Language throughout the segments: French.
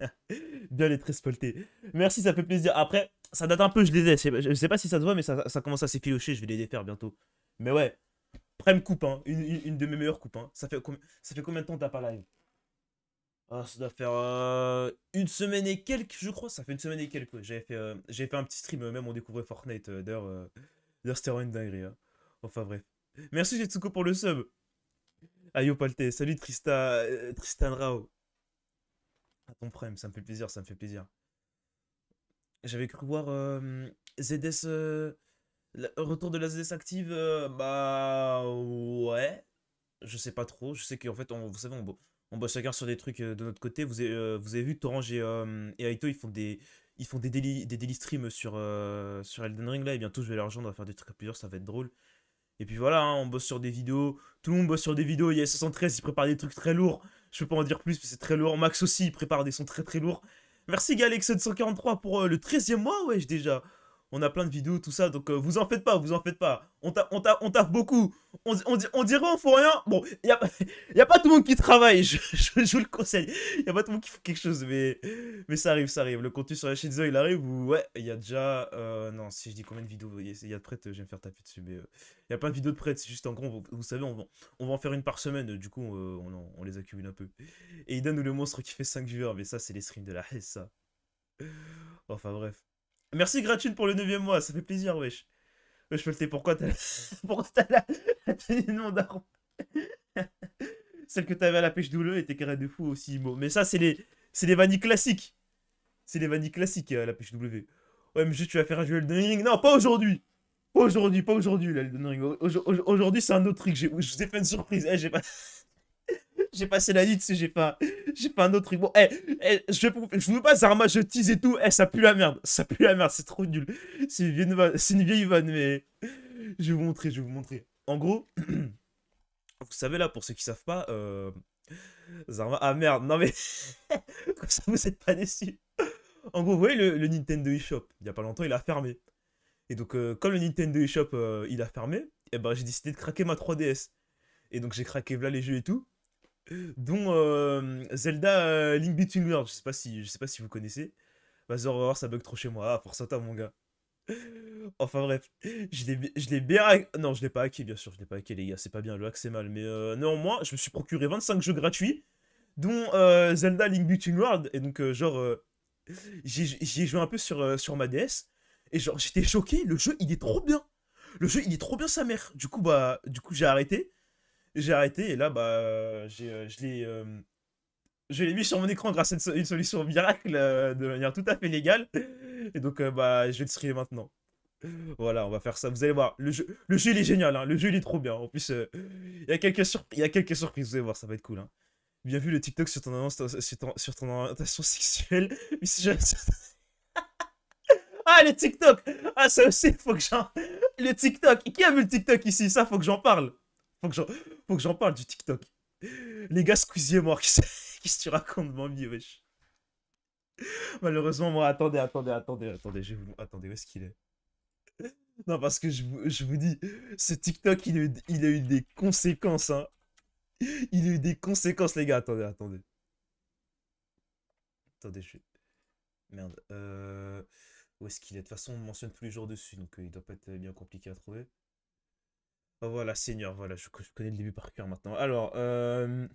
Bien les trispoltés. Merci, ça fait plaisir. Après, ça date un peu, je les ai. Je sais pas si ça te voit, mais ça, commence à s'effilocher. Je vais les défaire bientôt. Mais ouais, prime coupe, hein. une, de mes meilleures coupes. Hein. Ça, fait ça fait combien de temps t'as pas live ah, ça doit faire euh, une semaine et quelques, je crois. Ça fait une semaine et quelques. J'avais fait, euh, fait un petit stream, euh, même on découvrait Fortnite. D'ailleurs, c'était une dinguerie. Hein. Enfin bref. Merci Jetsuko pour le sub. Ayo Palte. Salut Tristan Tristan Rao. À ton prime, ça me fait plaisir, ça me fait plaisir. J'avais cru voir euh, ZDS ZS. Euh, retour de la ZS active, euh, bah. Ouais. Je sais pas trop. Je sais qu'en fait, on, vous savez, on, on bosse chacun sur des trucs de notre côté. Vous avez, vous avez vu, Torange et, et Aito, ils font des. Ils font des daily, des streams sur, sur Elden Ring là et bientôt je vais leur rejoindre, on faire des trucs à plusieurs, ça va être drôle. Et puis voilà, hein, on bosse sur des vidéos, tout le monde bosse sur des vidéos, il y a 73, ils préparent des trucs très lourds. Je peux pas en dire plus, mais c'est très lourd. Max aussi, il prépare des sons très très lourds. Merci galex 143 pour euh, le 13 e mois, wesh, déjà on a plein de vidéos, tout ça. Donc, euh, vous en faites pas, vous en faites pas. On taffe on beaucoup. On, on, on dirait on fait rien. Bon, il n'y a, a, pas tout le monde qui travaille, je, je, vous le conseille. Il n'y a pas tout le monde qui fait quelque chose, mais, mais ça arrive, ça arrive. Le contenu sur la chaîne il arrive où ouais, il y a déjà. Euh, non, si je dis combien de vidéos, il y, a de prêtes, euh, je vais me faire taper dessus, mais il y a plein de vidéos de prêtes. C'est juste en gros, vous, savez, on va, en faire une par semaine, du coup, on, les accumule un peu. Et il donne le monstre qui fait 5 viewers, mais ça, c'est les streams de la Hessa. ça. Enfin, bref. Merci Gratune pour le 9 mois, ça fait plaisir, wesh. je peux le dire, pourquoi t'as la... la tenue de mon daron Celle que t'avais à la pêche douleuse était carré de fou aussi, Imo. Mais ça, c'est les... C'est les vanilles classiques. C'est les vanilles classiques, euh, à la pêche mais juste tu vas faire un jeu de Ring. Non, pas aujourd'hui Pas aujourd'hui, pas aujourd'hui, Aujourd'hui, c'est un autre truc. Je vous ai fait une surprise. Hein, j'ai pas... j'ai passé la nuit, j'ai pas... j'ai pas un autre truc. Bon, eh, eh, je, je veux pas Zarma, je tease et tout. Eh, ça pue la merde. Ça pue la merde, c'est trop nul. C'est une vieille vanne, mais je vais vous montrer, je vais vous montrer. En gros, vous savez là, pour ceux qui savent pas, euh, Zarma, ah merde, non mais ça vous êtes pas déçus. En gros, vous voyez le, Nintendo eShop, il y a pas longtemps, il a fermé. Et donc, euh, comme le Nintendo eShop, euh, il a fermé, et eh ben j'ai décidé de craquer ma 3DS. Et donc j'ai craqué là les jeux et tout dont euh, Zelda euh, Link Between Worlds. Je sais pas si, je sais pas si vous connaissez. Bah, ça bug trop chez moi. Ah, pour ça, mon gars. enfin bref, je l'ai bien... Non, je l'ai pas hacké, bien sûr, je l'ai pas hacké, les gars, c'est pas bien, le hack, c'est mal. Mais euh, néanmoins, je me suis procuré 25 jeux gratuits, dont Zelda Link Between World. Et donc, genre, J'ai ai joué un peu sur, sur ma DS. Et genre, j'étais choqué, le jeu, il est trop bien. Le jeu, il est trop bien, sa mère. Du coup, bah, du coup j'ai arrêté. J'ai arrêté et là, bah, euh, j'ai, euh, je l'ai. Euh, je l'ai mis sur mon écran grâce à une, solution miracle de manière tout à fait légale. Et donc, bah, je vais le streamer maintenant. Voilà, on va faire ça. Vous allez voir, le jeu, le jeu il est génial. Hein. Le jeu il est trop bien. En plus, il y, a quelques il y a quelques surprises. Vous allez voir, ça va être cool. Hein. Bien vu le TikTok sur ton, annonce, sur ton, sur ton orientation sexuelle. Ah, le TikTok! Ah, ça aussi, faut que j'en. Le TikTok! Qui a vu le TikTok ici? Ça, faut que j'en parle! Faut que j'en parle du TikTok. Les gars, Squeezie moi Qu'est-ce que tu racontes, mamie, wesh Malheureusement, moi, attendez, attendez, attendez, attendez, je vous... attendez, où est-ce qu'il est, Non, parce que je vous, je vous dis, ce TikTok, il a eu, il a eu des conséquences, hein. Il a eu des conséquences, les gars, attendez, attendez. Attendez, je Merde, euh, Où est-ce qu'il est, De toute façon, on mentionne tous les jours dessus, donc euh, il doit pas être euh, bien compliqué à trouver. Oh, voilà, Seigneur, voilà, je, connais le début par cœur maintenant. Alors, euh,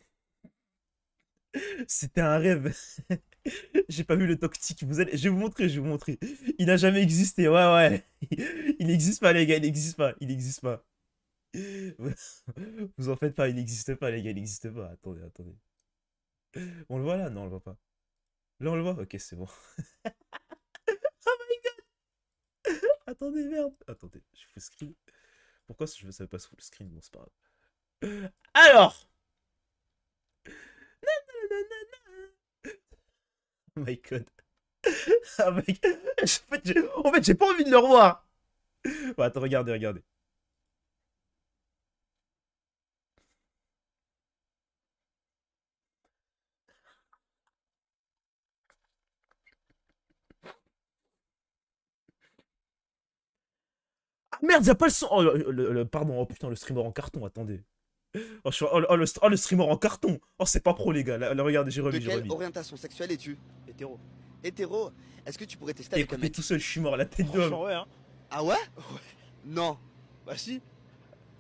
c'était un rêve. J'ai pas vu le toxique Vous allez... Je vais vous montrer, je vais vous montrer. Il n'a jamais existé, ouais, ouais. Il n'existe pas, les gars, il n'existe pas, il n'existe pas. Vous en faites pas, il n'existe pas, les gars, il n'existe pas. Attendez, attendez. On le voit là Non, on le voit pas. Là, on le voit Ok, c'est bon. oh my god Attendez, merde Attendez, je fais screen. Pourquoi je ne savais pas full screen Bon, c'est pas grave. Alors Oh my god. Oh en fait, j'ai pas envie de le revoir. attends, regardez, regardez. Merde, y'a pas le son. Oh, le, pardon, oh putain, le streamer en carton, attendez. Oh, oh, oh, le, streamer en carton Oh, c'est pas pro, les gars. Là, regardez, j'ai remis, j'ai remis. orientation sexuelle es-tu Hétéro. Hétéro Est-ce que tu pourrais tester avec un mec tout seul, je suis mort, la tête d'homme. Ouais, hein. Ah ouais, Non. Bah si.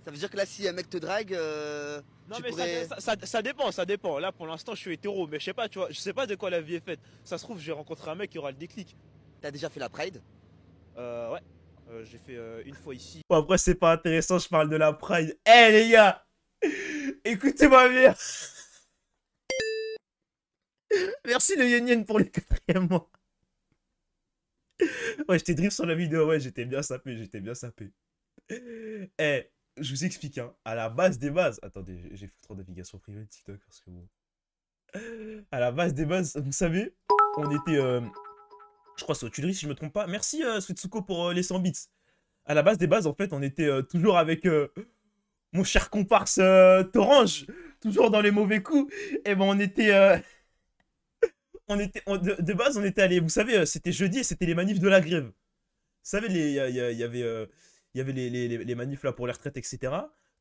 Ça veut dire que là, si un mec te drague... Euh, non, mais ça, ça, dépend, ça dépend. Là, pour l'instant, je suis hétéro, mais je sais pas, tu vois, je sais pas de quoi la vie est faite. Ça se trouve, j'ai rencontré un mec qui aura le déclic. T'as déjà fait la Pride Euh, ouais. Euh, j'ai fait euh, une fois ici. Bon, après, c'est pas intéressant, je parle de la Pride. Eh les gars Écoutez moi bien Merci le Yen Yen pour les quatrième mois. ouais, j'étais drift sur la vidéo, ouais, j'étais bien sapé, j'étais bien sapé. Eh, je vous explique, hein, à la base des bases. Attendez, j'ai foutu en navigation privée de TikTok parce que bon. À la base des bases, vous savez, on était. Euh, je crois que c'est au Tuileries, si je me trompe pas. Merci, euh, pour euh, les 100 bits. À la base des bases, en fait, on était euh, toujours avec euh, mon cher comparse Torange, toujours dans les mauvais coups. Et eh ben, on était. on était de, base, on était allé. Vous savez, c'était jeudi et c'était les manifs de la grève. Vous savez, il y, y, avait, y avait les, les, les, manifs là pour les retraites, etc.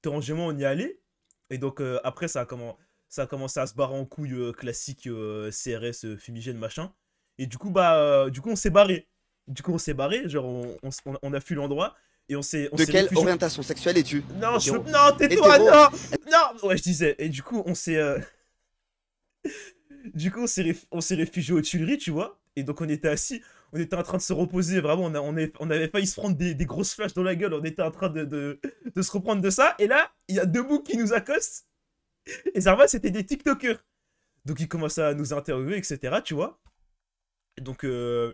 Torange et moi, on y allait. Et donc, après, ça a, comment, ça a commencé à se barrer en couille classique CRS, fumigène, machin. Et du coup, bah, euh, du coup on s'est barré. Du coup, on s'est barré, genre, on, a fui l'endroit. Et on s'est. De quelle orientation sexuelle es-tu Non, je... non tais-toi, non Non Ouais, je disais. Et du coup, on s'est. Euh, du coup, on s'est réfugié aux Tuileries, tu vois. Et donc, on était assis. On était en train de se reposer. Vraiment, on, avait, failli se prendre des, grosses flashs dans la gueule. On était en train de, se reprendre de ça. Et là, il y a deux boucs qui nous accostent. Et ça va, c'était des TikTokers. Donc, ils commencent à nous interviewer, etc. Tu vois. Donc, euh,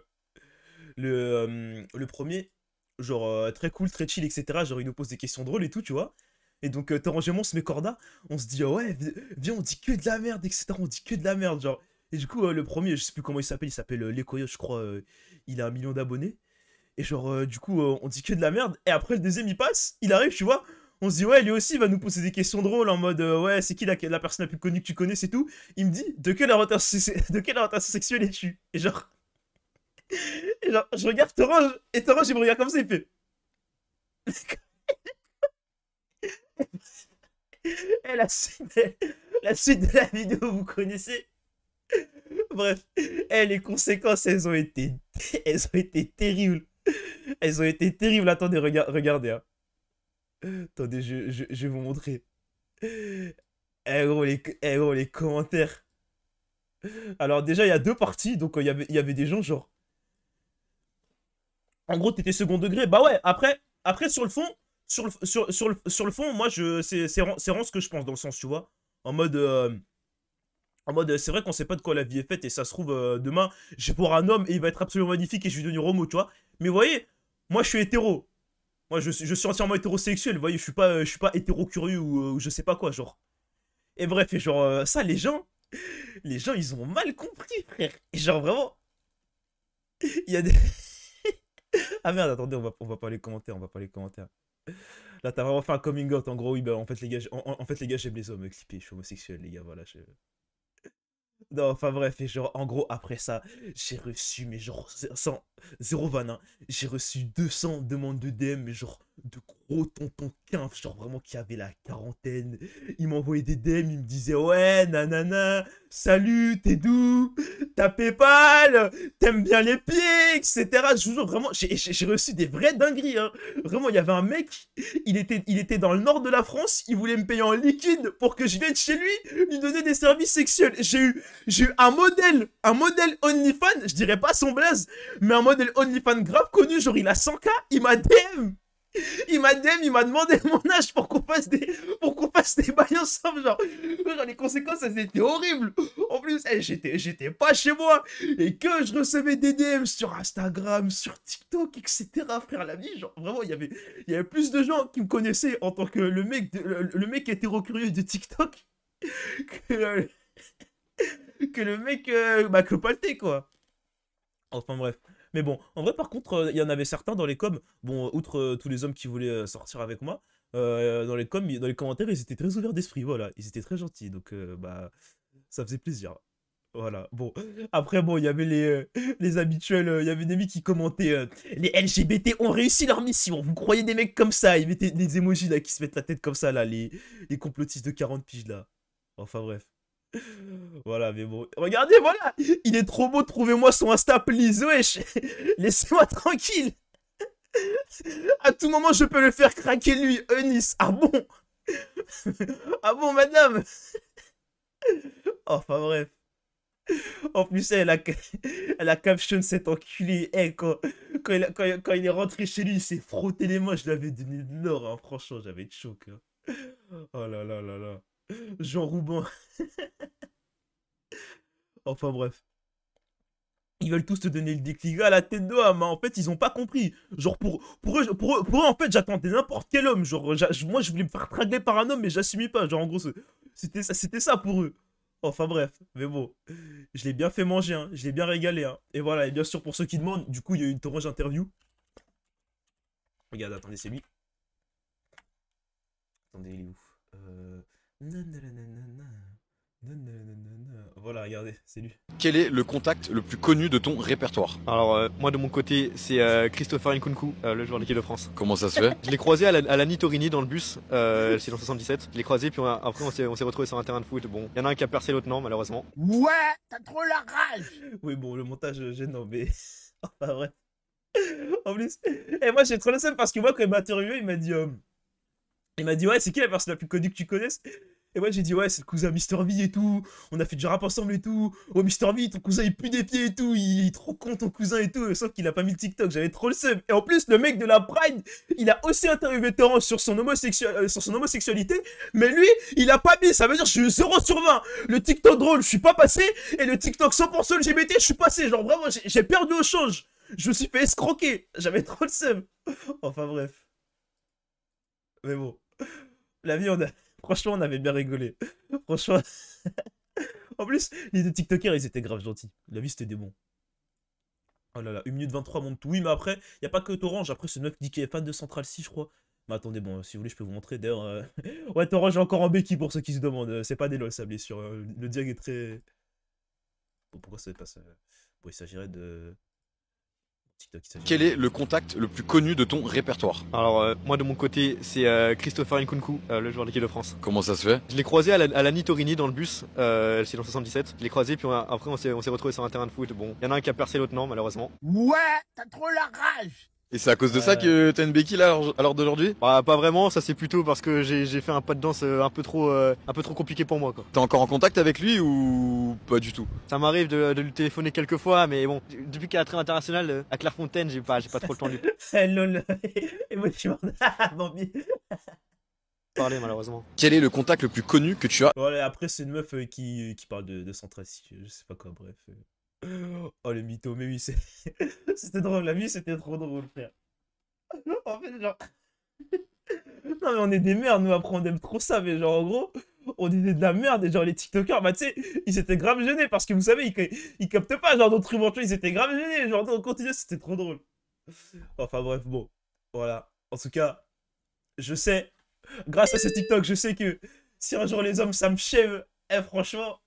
le, euh, le premier, genre euh, très cool, très chill, etc. Genre, il nous pose des questions drôles et tout, tu vois. Et donc, euh, se met corda, on se dit, ah ouais, viens, on dit que de la merde, etc. On dit que de la merde, genre. Et du coup, le premier, je sais plus comment il s'appelle, il s'appelle euh, je crois, il a un million d'abonnés. Et genre, du coup, on dit que de la merde. Et après, le deuxième, il passe, il arrive, tu vois. On se dit, ouais, lui aussi, il va nous poser des questions drôles en mode, ouais, c'est qui la, la, personne la plus connue que tu connais, c'est tout. Il me dit, de quelle orientation, de quelle orientation sexuelle es-tu Et genre je regarde Torange, et Torange, il me regarde comme ça, il fait. et la suite, de... la vidéo, vous connaissez. Bref, et les conséquences, elles ont été, elles ont été terribles. Elles ont été terribles. Attendez, regardez. Hein. Attendez, je, vais vous montrer. Eh eh les, commentaires. Alors déjà, il y a deux parties. Donc, euh, il y avait des gens genre... En gros, t'étais second degré. Bah ouais, après, après sur le fond, sur le, sur, sur le, fond, moi, je c'est vraiment ce que je pense, dans le sens, tu vois. En mode. Euh, en mode, c'est vrai qu'on sait pas de quoi la vie est faite, et ça se trouve, euh, demain, demain, vais voir un homme, et il va être absolument magnifique, et je vais devenir homo, tu vois. Mais vous voyez, moi, je suis hétéro. Moi, je, suis entièrement hétérosexuel, vous voyez, je suis pas, je suis pas hétéro-curieux ou, euh, ou, je sais pas quoi, genre. Et bref, et genre, ça, les gens, les gens, ils ont mal compris, frère. Et genre, vraiment, il y a des... ah merde, attendez, on va, on va pas les commentaires, on va pas les commentaires. Là, t'as vraiment fait un coming out. En gros, oui, bah, en fait, les gars, en, fait, les gars, j'ai blessé euh, je suis homosexuel, les gars, voilà. Je... Non, enfin bref, genre, en gros, après ça, j'ai reçu, mais genre, 100, 0 hein. j'ai reçu 200 demandes de DM, mais genre, de gros tontons quinf, genre vraiment qui avaient la quarantaine. Il m'envoyait des DM, il me disait, ouais, nanana, salut, t'es doux, t'as Paypal, t'aimes bien les pieds, etc. Je vous jure, vraiment, j'ai reçu des vraies dingueries, hein. Vraiment, il y avait un mec, il était, il était dans le nord de la France, il voulait me payer en liquide pour que je vienne chez lui, lui donner des services sexuels. J'ai eu j'ai eu un modèle, un modèle OnlyFans, je dirais pas son blaze, mais un modèle OnlyFans grave connu, genre il a 100K, il m'a DM. Il m'a DM, il m'a demandé mon âge pour qu'on fasse des, pour qu'on fasse des bails ensemble, genre, les conséquences, elles étaient horribles. En plus, eh, j'étais, j'étais pas chez moi et que je recevais des DM sur Instagram, sur TikTok, etc. Frère la vie, genre vraiment, il y avait, il y avait plus de gens qui me connaissaient en tant que le mec, le, mec hétéro curieux de TikTok que, que le mec euh, m'a quoi. Enfin bref. Mais bon, en vrai, par contre, euh, il y en avait certains dans les coms. Bon, euh, outre tous les hommes qui voulaient sortir avec moi, dans les coms, dans les commentaires, ils étaient très ouverts d'esprit. Voilà, ils étaient très gentils. Donc, bah, ça faisait plaisir. Voilà, bon. Après, bon, il y avait les, les habituels, il y avait des mecs qui commentaient Les LGBT ont réussi leur mission, vous croyez des mecs comme ça Ils mettaient des émojis là qui se mettent la tête comme ça là, les, les complotistes de 40 piges là. Enfin bref voilà, mais bon. Regardez, voilà Il est trop beau, trouvez-moi son Insta, please, wesh Laissez-moi tranquille À tout moment, je peux le faire craquer, lui, Eunice Ah bon Ah bon, madame Enfin, bref. En plus, elle a, elle a caption cet enculé. Eh, quand, il est rentré chez lui, il s'est frotté les mains. Je lui donné de l'or, hein. franchement, j'avais de choc. Hein. Oh là là là là. Jean Roubin. enfin bref. Ils veulent tous te donner le déclic à la tête de homme. Hein. En fait, ils ont pas compris. Genre, pour, pour, eux, pour, en fait, j'attendais n'importe quel homme. Genre, moi, je voulais me faire traguer par un homme, mais j'assumais pas. Genre, en gros, c'était ça, ça pour eux. Enfin bref, mais bon, je l'ai bien fait manger, hein. je l'ai bien régalé. Hein. Et voilà, et bien sûr, pour ceux qui demandent, du coup, il y a eu une tournage interview. Regarde, attendez, c'est lui. Attendez, il est où euh... Voilà, regardez, c'est lui. Quel est le contact le plus connu de ton répertoire Alors, euh, moi de mon côté, c'est euh, Christopher Nkunku, euh, le joueur de l'équipe de France. Comment ça se fait Je l'ai croisé à la, à Nitorini dans le bus, c'est dans 77. Je l'ai croisé, puis après on s'est retrouvé sur un terrain de foot. Bon, il y en a un qui a percé l'autre, non, malheureusement. Ouais, t'as trop la rage Oui, bon, le montage gênant, mais. enfin, bref. en plus. Et moi, j'ai trop le seul parce que moi, quand il m'a interviewé, il m'a dit. Il m'a dit, ouais, c'est qui la personne la plus connue que tu connaisses Et moi, j'ai dit, ouais, c'est le cousin Mister V et tout. On a fait du rap ensemble et tout. Oh, Mister V, ton cousin, il pue des pieds et tout. Il est trop con, ton cousin et tout. Sauf qu'il a pas mis le TikTok. J'avais trop le seum. Et en plus, le mec de la Pride, il a aussi interviewé Torrance sur, son euh, sur son homosexualité. Mais lui, il a pas mis. Ça veut dire, je suis 0 sur 20. Le TikTok drôle, je suis pas passé. Et le TikTok 100% LGBT, je suis passé. Genre, vraiment, j'ai perdu au change. Je me suis fait escroquer. J'avais trop le seum. enfin, bref. Mais bon. La vie, on a... franchement, on avait bien rigolé. Franchement. en plus, les TikTokers, ils étaient grave gentils. La vie, c'était des bons. Oh là là, 1 minute 23 monte tout. Oui, mais après, il n'y a pas que Torange. Après, ce meuf dit est fan de Central 6, je crois. Mais attendez, bon, si vous voulez, je peux vous montrer. D'ailleurs, euh, ouais, Torange est encore en béquille pour ceux qui se demandent. Euh, c'est pas des lol, sa blessure. Hein. Le diag est très. Bon, pourquoi ça ça Bon, euh, il s'agirait de. Quel est le contact le plus connu de ton répertoire Alors euh, moi de mon côté c'est euh, Christopher Nkunku, euh, le joueur de l'équipe de France. Comment ça se fait Je l'ai croisé à la, à la Nitorini dans le bus, c'est dans 77. Je l'ai croisé puis après on s'est, on retrouvé sur un terrain de foot. Bon, il y en a un qui a percé l'autre nom malheureusement. Ouais, t'as trop la rage et c'est à cause de ça euh. que t'as une béquille à alors d'aujourd'hui Bah pas vraiment, ça c'est plutôt parce que j'ai fait un pas de danse euh, un peu trop, euh, un peu trop compliqué pour moi quoi. T'es encore en contact avec lui ou pas du tout Ça m'arrive de, lui téléphoner quelques fois, mais bon, depuis qu'il a trait international à Clairefontaine, j'ai pas, pas trop le temps de lui. Lol, ah, parler malheureusement. Quel est le contact le plus connu que tu as après c'est une meuf qui, parle de, de je sais pas quoi, bref. Oh les mythos, mais oui, c'était drôle, la vie c'était trop drôle, frère. En fait, genre. Non, mais on est des merdes, nous, après, on aime trop ça, mais genre, en gros, on disait de la merde, et genre, les TikTokers, bah, tu sais, ils étaient grave gênés, parce que vous savez, ils, capte pas, genre, d'autres humeurs, ils étaient grave gênés, genre, on continue, c'était trop drôle. Enfin, bref, bon, voilà. En tout cas, je sais, grâce à ce TikTok, je sais que si un jour les hommes, ça me chève, eh, franchement,